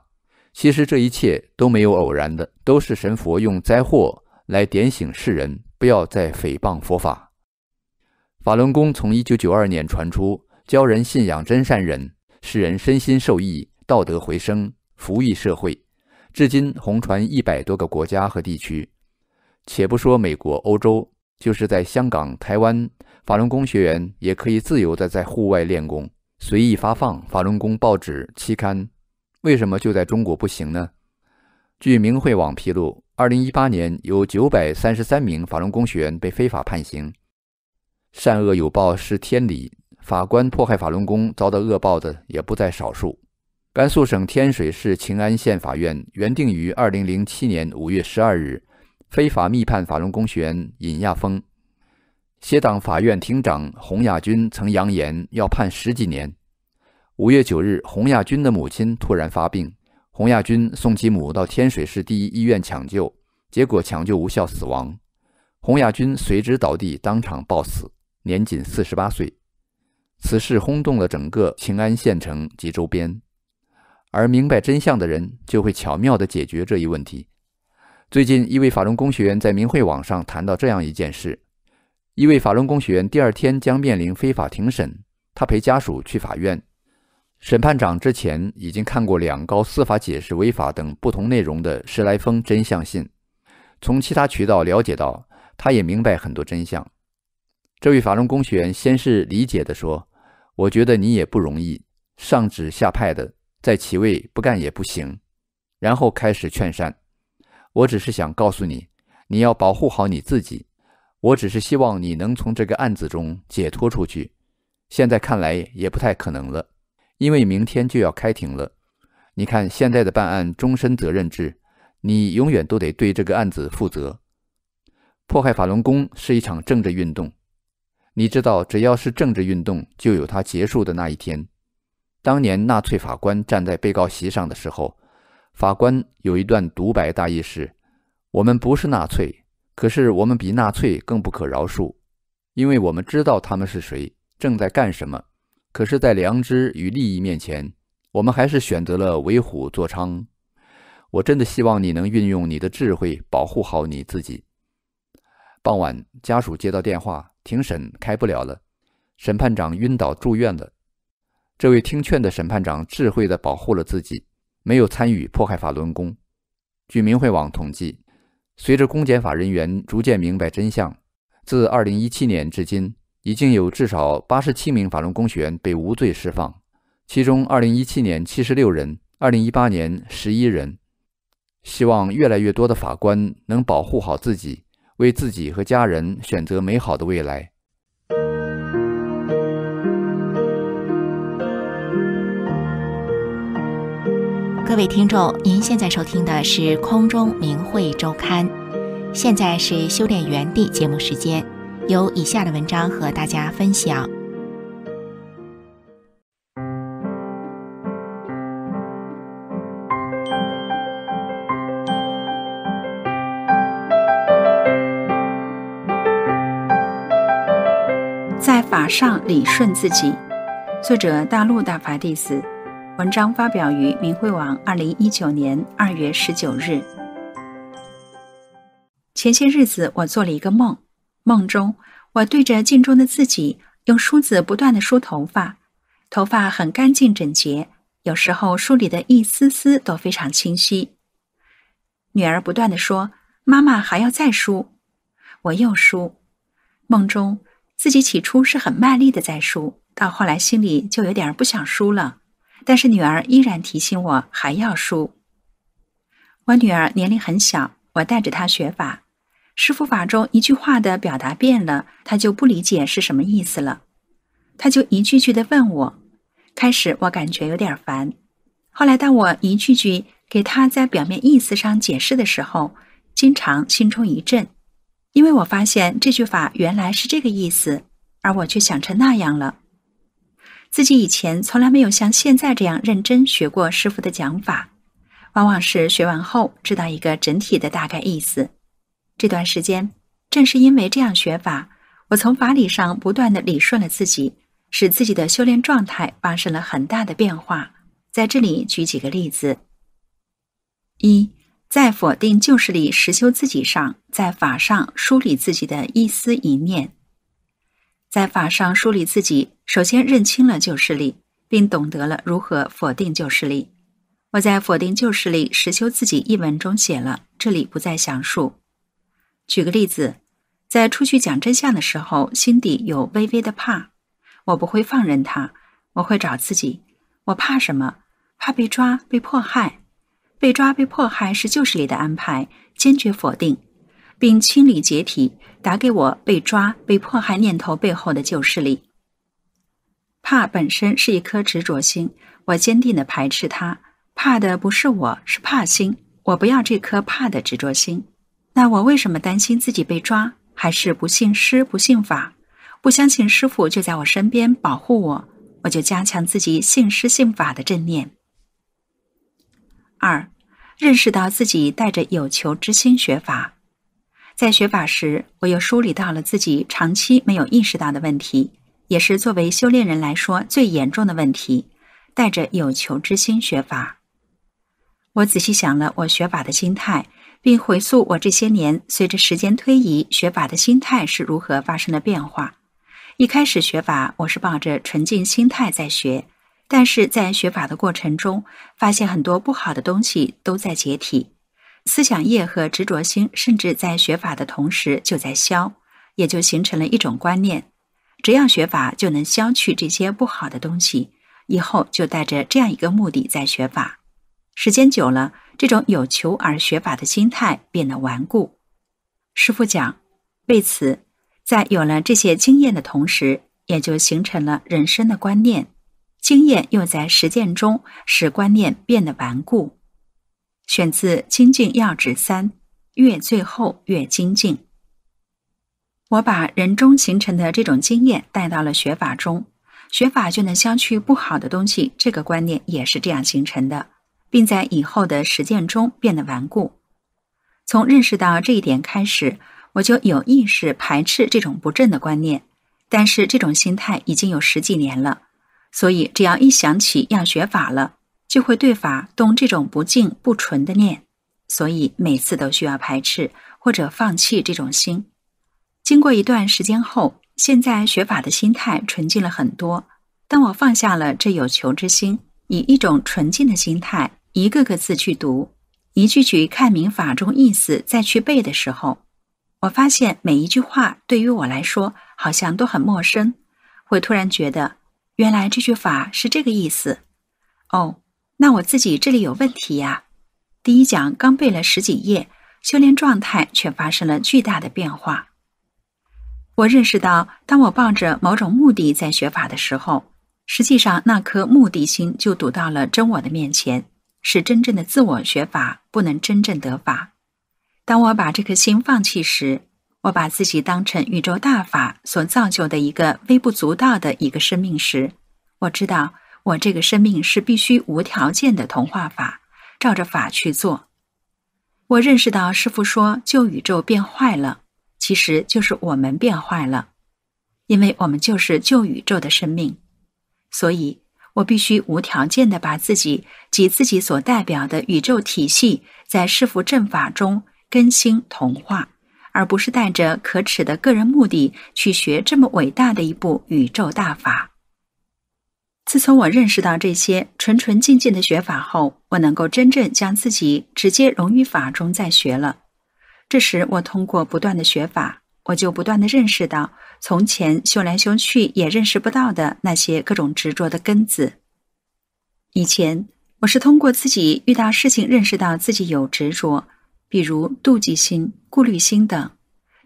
其实这一切都没有偶然的，都是神佛用灾祸来点醒世人，不要再诽谤佛法。法轮功从一九九二年传出，教人信仰真善人，使人身心受益，道德回升，福益社会。至今红传一百多个国家和地区，且不说美国、欧洲。就是在香港、台湾，法轮功学员也可以自由的在户外练功，随意发放法轮功报纸、期刊。为什么就在中国不行呢？据明慧网披露，二零一八年有九百三十三名法轮功学员被非法判刑。善恶有报是天理，法官迫害法轮功遭到恶报的也不在少数。甘肃省天水市秦安县法院原定于二零零七年五月十二日。非法密判法轮功学员尹亚峰，协党法院庭长洪亚军曾扬言要判十几年。五月九日，洪亚军的母亲突然发病，洪亚军送其母到天水市第一医院抢救，结果抢救无效死亡。洪亚军随之倒地，当场暴死，年仅四十八岁。此事轰动了整个秦安县城及周边，而明白真相的人就会巧妙的解决这一问题。最近，一位法轮功学员在明慧网上谈到这样一件事：一位法轮功学员第二天将面临非法庭审，他陪家属去法院。审判长之前已经看过两高司法解释、违法等不同内容的十来封真相信，从其他渠道了解到，他也明白很多真相。这位法轮功学员先是理解的说：“我觉得你也不容易，上旨下派的，在其位不干也不行。”然后开始劝善。我只是想告诉你，你要保护好你自己。我只是希望你能从这个案子中解脱出去。现在看来也不太可能了，因为明天就要开庭了。你看，现在的办案终身责任制，你永远都得对这个案子负责。迫害法轮功是一场政治运动，你知道，只要是政治运动，就有它结束的那一天。当年纳粹法官站在被告席上的时候。法官有一段独白，大意是：“我们不是纳粹，可是我们比纳粹更不可饶恕，因为我们知道他们是谁，正在干什么。可是，在良知与利益面前，我们还是选择了为虎作伥。”我真的希望你能运用你的智慧，保护好你自己。傍晚，家属接到电话，庭审开不了了，审判长晕倒住院了。这位听劝的审判长，智慧地保护了自己。没有参与迫害法轮功。据明慧网统计，随着公检法人员逐渐明白真相，自2017年至今，已经有至少87名法轮功学员被无罪释放，其中2017年76人，2018年11人。希望越来越多的法官能保护好自己，为自己和家人选择美好的未来。各位听众，您现在收听的是《空中明慧周刊》，现在是修炼园地节目时间，有以下的文章和大家分享。在法上理顺自己，作者：大陆大法弟子。文章发表于明慧网，二零一九年二月十九日。前些日子，我做了一个梦，梦中我对着镜中的自己，用梳子不断的梳头发，头发很干净整洁，有时候梳理的一丝丝都非常清晰。女儿不断的说：“妈妈还要再梳。”我又梳。梦中自己起初是很卖力的在梳，到后来心里就有点不想梳了。但是女儿依然提醒我还要疏。我女儿年龄很小，我带着她学法，师傅法中一句话的表达变了，她就不理解是什么意思了，她就一句句的问我。开始我感觉有点烦，后来当我一句句给她在表面意思上解释的时候，经常心中一震，因为我发现这句法原来是这个意思，而我却想成那样了。自己以前从来没有像现在这样认真学过师傅的讲法，往往是学完后知道一个整体的大概意思。这段时间正是因为这样学法，我从法理上不断的理顺了自己，使自己的修炼状态发生了很大的变化。在这里举几个例子：一，在否定旧势力实修自己上，在法上梳理自己的一思一念。在法上梳理自己，首先认清了旧势力，并懂得了如何否定旧势力。我在否定旧势力实修自己一文中写了，这里不再详述。举个例子，在出去讲真相的时候，心底有微微的怕，我不会放任他，我会找自己。我怕什么？怕被抓、被迫害？被抓、被迫害是旧势力的安排，坚决否定。并清理解体，打给我被抓、被迫害念头背后的旧势力。怕本身是一颗执着心，我坚定的排斥它。怕的不是我，是怕心。我不要这颗怕的执着心。那我为什么担心自己被抓？还是不信师、不信法，不相信师傅就在我身边保护我，我就加强自己信师信法的正念。二，认识到自己带着有求之心学法。在学法时，我又梳理到了自己长期没有意识到的问题，也是作为修炼人来说最严重的问题——带着有求之心学法。我仔细想了我学法的心态，并回溯我这些年随着时间推移学法的心态是如何发生了变化。一开始学法，我是抱着纯净心态在学，但是在学法的过程中，发现很多不好的东西都在解体。思想业和执着心，甚至在学法的同时就在消，也就形成了一种观念：只要学法就能消去这些不好的东西。以后就带着这样一个目的在学法，时间久了，这种有求而学法的心态变得顽固。师傅讲，为此，在有了这些经验的同时，也就形成了人生的观念；经验又在实践中使观念变得顽固。选自《精进要旨》，三越最后越精进。我把人中形成的这种经验带到了学法中，学法就能消去不好的东西。这个观念也是这样形成的，并在以后的实践中变得顽固。从认识到这一点开始，我就有意识排斥这种不正的观念，但是这种心态已经有十几年了，所以只要一想起要学法了。就会对法动这种不净不纯的念，所以每次都需要排斥或者放弃这种心。经过一段时间后，现在学法的心态纯净了很多。当我放下了这有求之心，以一种纯净的心态，一个个字去读，一句句看明法中意思，再去背的时候，我发现每一句话对于我来说好像都很陌生，会突然觉得原来这句法是这个意思，哦。那我自己这里有问题呀。第一讲刚背了十几页，修炼状态却发生了巨大的变化。我认识到，当我抱着某种目的在学法的时候，实际上那颗目的心就堵到了真我的面前，使真正的自我学法不能真正得法。当我把这颗心放弃时，我把自己当成宇宙大法所造就的一个微不足道的一个生命时，我知道。我这个生命是必须无条件的同化法，照着法去做。我认识到，师父说旧宇宙变坏了，其实就是我们变坏了，因为我们就是旧宇宙的生命。所以，我必须无条件的把自己及自己所代表的宇宙体系，在师父阵法中更新同化，而不是带着可耻的个人目的去学这么伟大的一部宇宙大法。自从我认识到这些纯纯净净的学法后，我能够真正将自己直接融于法中再学了。这时，我通过不断的学法，我就不断的认识到从前修来修去也认识不到的那些各种执着的根子。以前我是通过自己遇到事情认识到自己有执着，比如妒忌心、顾虑心等，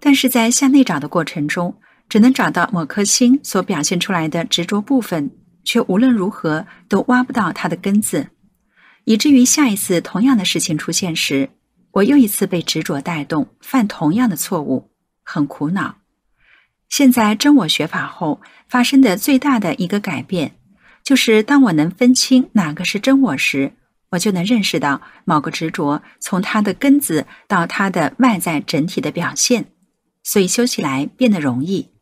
但是在向内找的过程中，只能找到某颗心所表现出来的执着部分。却无论如何都挖不到它的根子，以至于下一次同样的事情出现时，我又一次被执着带动，犯同样的错误，很苦恼。现在真我学法后发生的最大的一个改变，就是当我能分清哪个是真我时，我就能认识到某个执着从它的根子到它的外在整体的表现，所以修起来变得容易。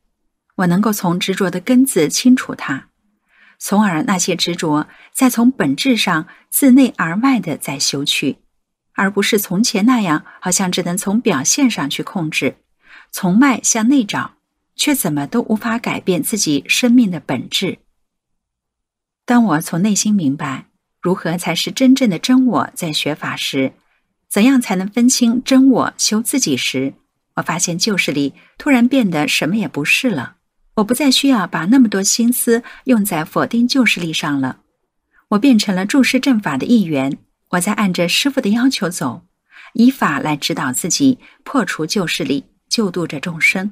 我能够从执着的根子清除它。从而，那些执着再从本质上自内而外的在修去，而不是从前那样，好像只能从表现上去控制，从外向内找，却怎么都无法改变自己生命的本质。当我从内心明白如何才是真正的真我，在学法时，怎样才能分清真我修自己时，我发现旧势力突然变得什么也不是了。我不再需要把那么多心思用在否定旧势力上了，我变成了注释阵法的一员。我在按着师傅的要求走，以法来指导自己，破除旧势力，救度着众生。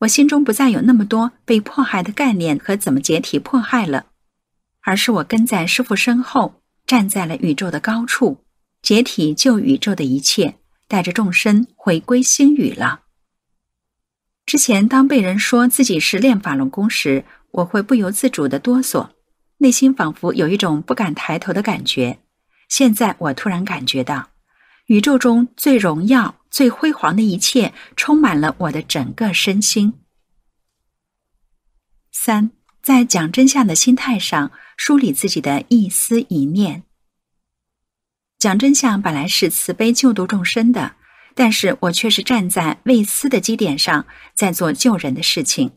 我心中不再有那么多被迫害的概念和怎么解体迫害了，而是我跟在师傅身后，站在了宇宙的高处，解体旧宇宙的一切，带着众生回归星宇了。之前，当被人说自己是练法轮功时，我会不由自主的哆嗦，内心仿佛有一种不敢抬头的感觉。现在，我突然感觉到，宇宙中最荣耀、最辉煌的一切，充满了我的整个身心。三，在讲真相的心态上，梳理自己的一思一念。讲真相本来是慈悲救度众生的。但是我却是站在为私的基点上，在做救人的事情。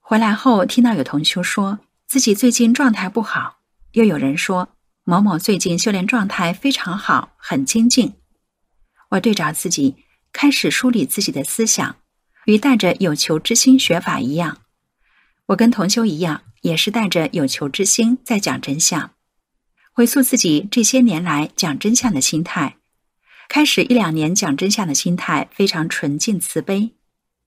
回来后，听到有同修说自己最近状态不好，又有人说某某最近修炼状态非常好，很精进。我对照自己开始梳理自己的思想，与带着有求之心学法一样。我跟同修一样，也是带着有求之心在讲真相，回溯自己这些年来讲真相的心态。开始一两年讲真相的心态非常纯净慈悲，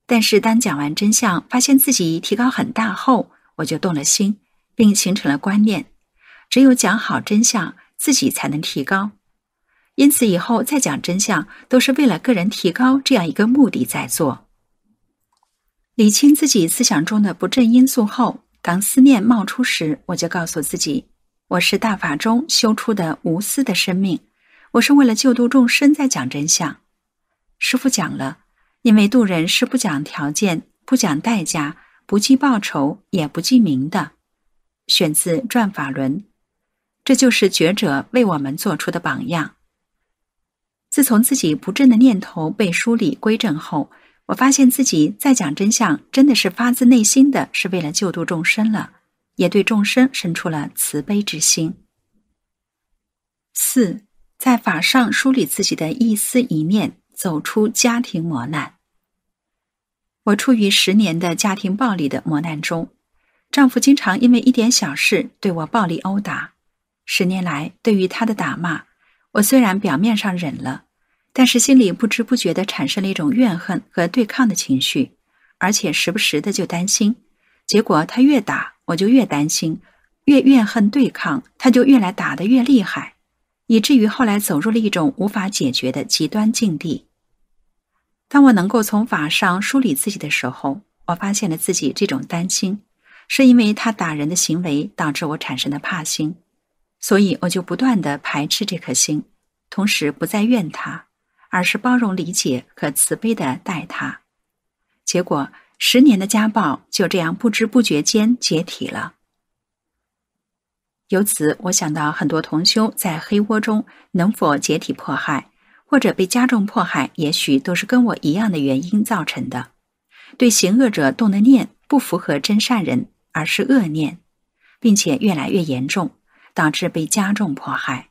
但是当讲完真相，发现自己提高很大后，我就动了心，并形成了观念：只有讲好真相，自己才能提高。因此以后再讲真相，都是为了个人提高这样一个目的在做。理清自己思想中的不正因素后，当思念冒出时，我就告诉自己：我是大法中修出的无私的生命。我是为了救度众生在讲真相。师傅讲了，因为度人是不讲条件、不讲代价、不计报酬、也不计名的。选自《转法轮》，这就是觉者为我们做出的榜样。自从自己不正的念头被梳理归正后，我发现自己在讲真相真的是发自内心的，是为了救度众生了，也对众生生出了慈悲之心。四。在法上梳理自己的一丝一念，走出家庭磨难。我处于十年的家庭暴力的磨难中，丈夫经常因为一点小事对我暴力殴打。十年来，对于他的打骂，我虽然表面上忍了，但是心里不知不觉的产生了一种怨恨和对抗的情绪，而且时不时的就担心。结果他越打，我就越担心，越怨恨对抗，他就越来打的越厉害。以至于后来走入了一种无法解决的极端境地。当我能够从法上梳理自己的时候，我发现了自己这种担心，是因为他打人的行为导致我产生的怕心，所以我就不断的排斥这颗心，同时不再怨他，而是包容、理解和慈悲的待他。结果，十年的家暴就这样不知不觉间解体了。由此，我想到很多同修在黑窝中能否解体迫害，或者被加重迫害，也许都是跟我一样的原因造成的。对行恶者动的念不符合真善人，而是恶念，并且越来越严重，导致被加重迫害。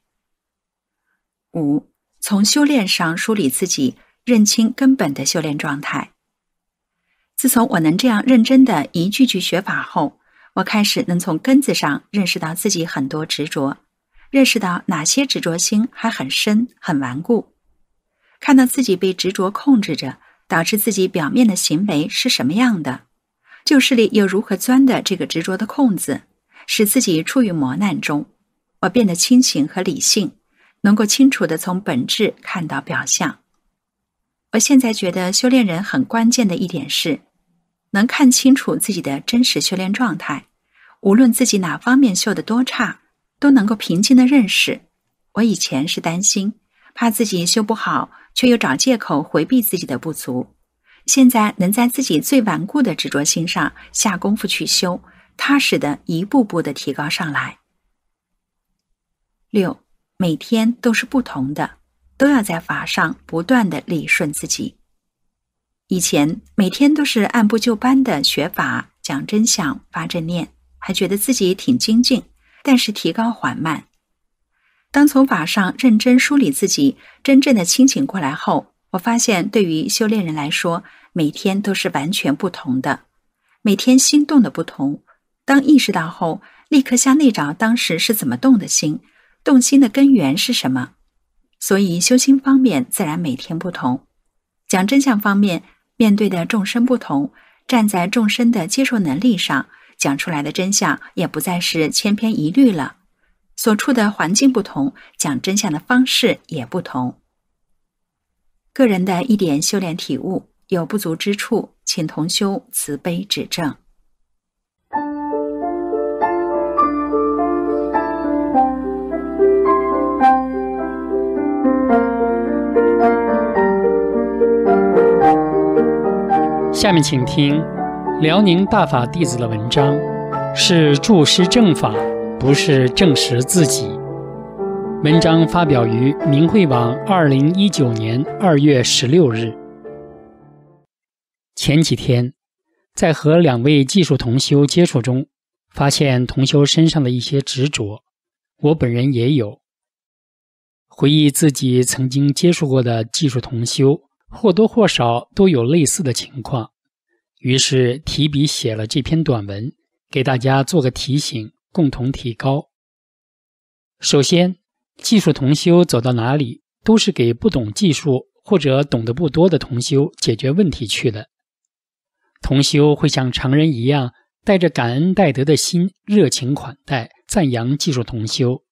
五，从修炼上梳理自己，认清根本的修炼状态。自从我能这样认真的一句句学法后。我开始能从根子上认识到自己很多执着，认识到哪些执着心还很深、很顽固，看到自己被执着控制着，导致自己表面的行为是什么样的，旧势力又如何钻的这个执着的空子，使自己处于磨难中。我变得清醒和理性，能够清楚地从本质看到表象。我现在觉得修炼人很关键的一点是。能看清楚自己的真实修炼状态，无论自己哪方面修的多差，都能够平静的认识。我以前是担心，怕自己修不好，却又找借口回避自己的不足。现在能在自己最顽固的执着心上下功夫去修，踏实的一步步的提高上来。六，每天都是不同的，都要在法上不断的理顺自己。以前每天都是按部就班的学法、讲真相、发正念，还觉得自己挺精进，但是提高缓慢。当从法上认真梳理自己，真正的清醒过来后，我发现对于修炼人来说，每天都是完全不同的，每天心动的不同。当意识到后，立刻下内找当时是怎么动的心，动心的根源是什么。所以修心方面自然每天不同，讲真相方面。面对的众生不同，站在众生的接受能力上讲出来的真相，也不再是千篇一律了。所处的环境不同，讲真相的方式也不同。个人的一点修炼体悟有不足之处，请同修慈悲指正。下面请听辽宁大法弟子的文章，是助师正法，不是证实自己。文章发表于明慧网二零一九年二月十六日。前几天，在和两位技术同修接触中，发现同修身上的一些执着，我本人也有。回忆自己曾经接触过的技术同修，或多或少都有类似的情况。于是提笔写了这篇短文，给大家做个提醒，共同提高。首先，技术同修走到哪里，都是给不懂技术或者懂得不多的同修解决问题去的。同修会像常人一样，带着感恩戴德的心，热情款待、赞扬技术同修。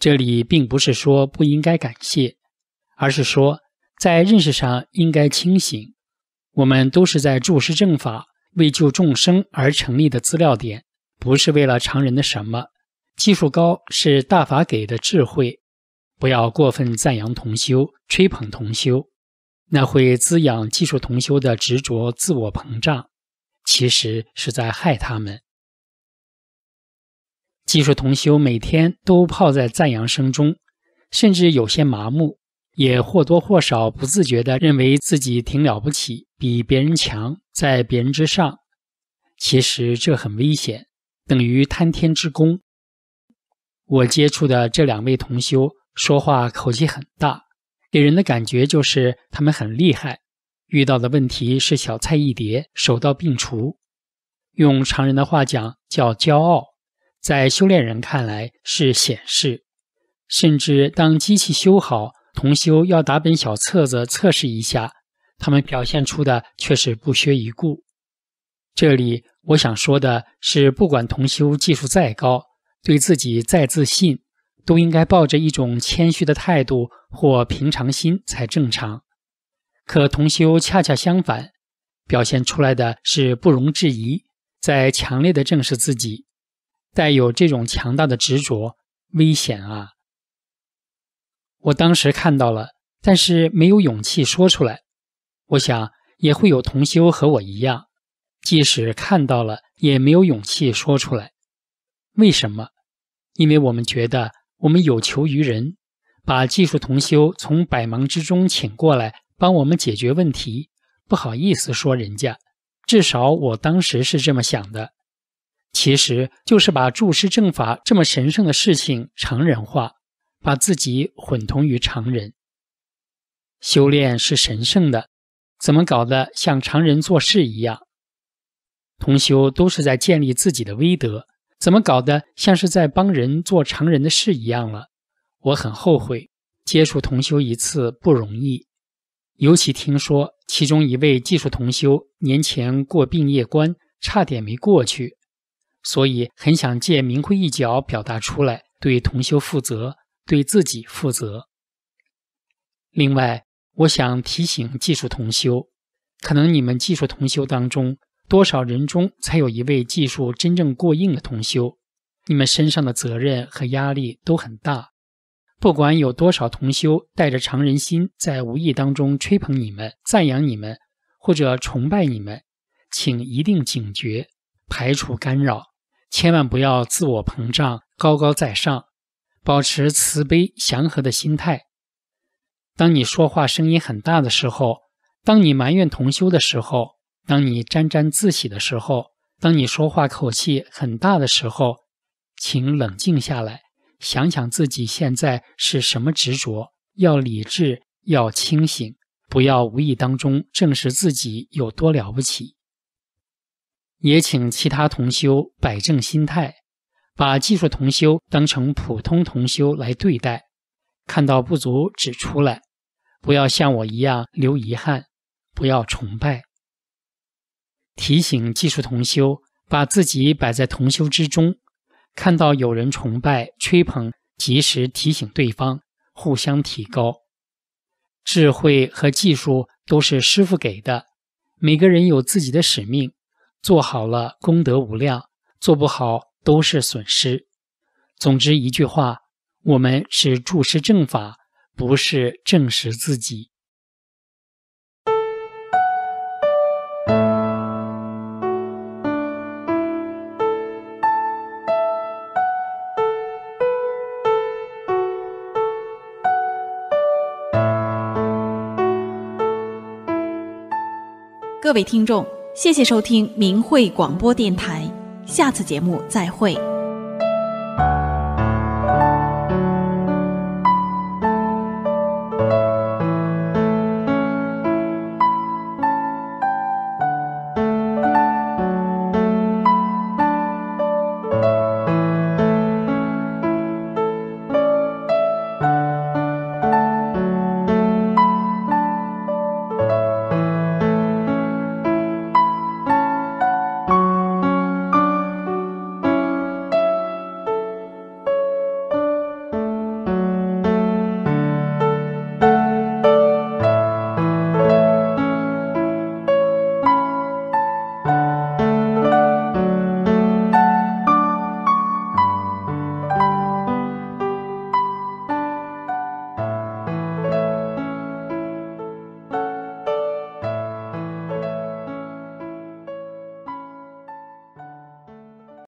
这里并不是说不应该感谢，而是说在认识上应该清醒。我们都是在注视正法，为救众生而成立的资料点，不是为了常人的什么。技术高是大法给的智慧，不要过分赞扬同修，吹捧同修，那会滋养技术同修的执着、自我膨胀，其实是在害他们。技术同修每天都泡在赞扬声中，甚至有些麻木。也或多或少不自觉地认为自己挺了不起，比别人强，在别人之上。其实这很危险，等于贪天之功。我接触的这两位同修说话口气很大，给人的感觉就是他们很厉害，遇到的问题是小菜一碟，手到病除。用常人的话讲叫骄傲，在修炼人看来是显示，甚至当机器修好。同修要打本小册子测试一下，他们表现出的却是不屑一顾。这里我想说的是，不管同修技术再高，对自己再自信，都应该抱着一种谦虚的态度或平常心才正常。可同修恰恰相反，表现出来的是不容置疑，在强烈的正视自己，带有这种强大的执着，危险啊！我当时看到了，但是没有勇气说出来。我想也会有同修和我一样，即使看到了也没有勇气说出来。为什么？因为我们觉得我们有求于人，把技术同修从百忙之中请过来帮我们解决问题，不好意思说人家。至少我当时是这么想的。其实就是把注释正法这么神圣的事情成人化。把自己混同于常人，修炼是神圣的，怎么搞得像常人做事一样？同修都是在建立自己的威德，怎么搞得像是在帮人做常人的事一样了？我很后悔接触同修一次不容易，尤其听说其中一位技术同修年前过病业关，差点没过去，所以很想借明辉一角表达出来，对同修负责。对自己负责。另外，我想提醒技术同修，可能你们技术同修当中，多少人中才有一位技术真正过硬的同修？你们身上的责任和压力都很大。不管有多少同修带着常人心，在无意当中吹捧你们、赞扬你们或者崇拜你们，请一定警觉，排除干扰，千万不要自我膨胀、高高在上。保持慈悲祥和的心态。当你说话声音很大的时候，当你埋怨同修的时候，当你沾沾自喜的时候，当你说话口气很大的时候，请冷静下来，想想自己现在是什么执着。要理智，要清醒，不要无意当中证实自己有多了不起。也请其他同修摆正心态。把技术同修当成普通同修来对待，看到不足指出来，不要像我一样留遗憾，不要崇拜，提醒技术同修把自己摆在同修之中，看到有人崇拜吹捧，及时提醒对方，互相提高。智慧和技术都是师傅给的，每个人有自己的使命，做好了功德无量，做不好。都是损失。总之一句话，我们是注视正法，不是证实自己。各位听众，谢谢收听明慧广播电台。下次节目再会。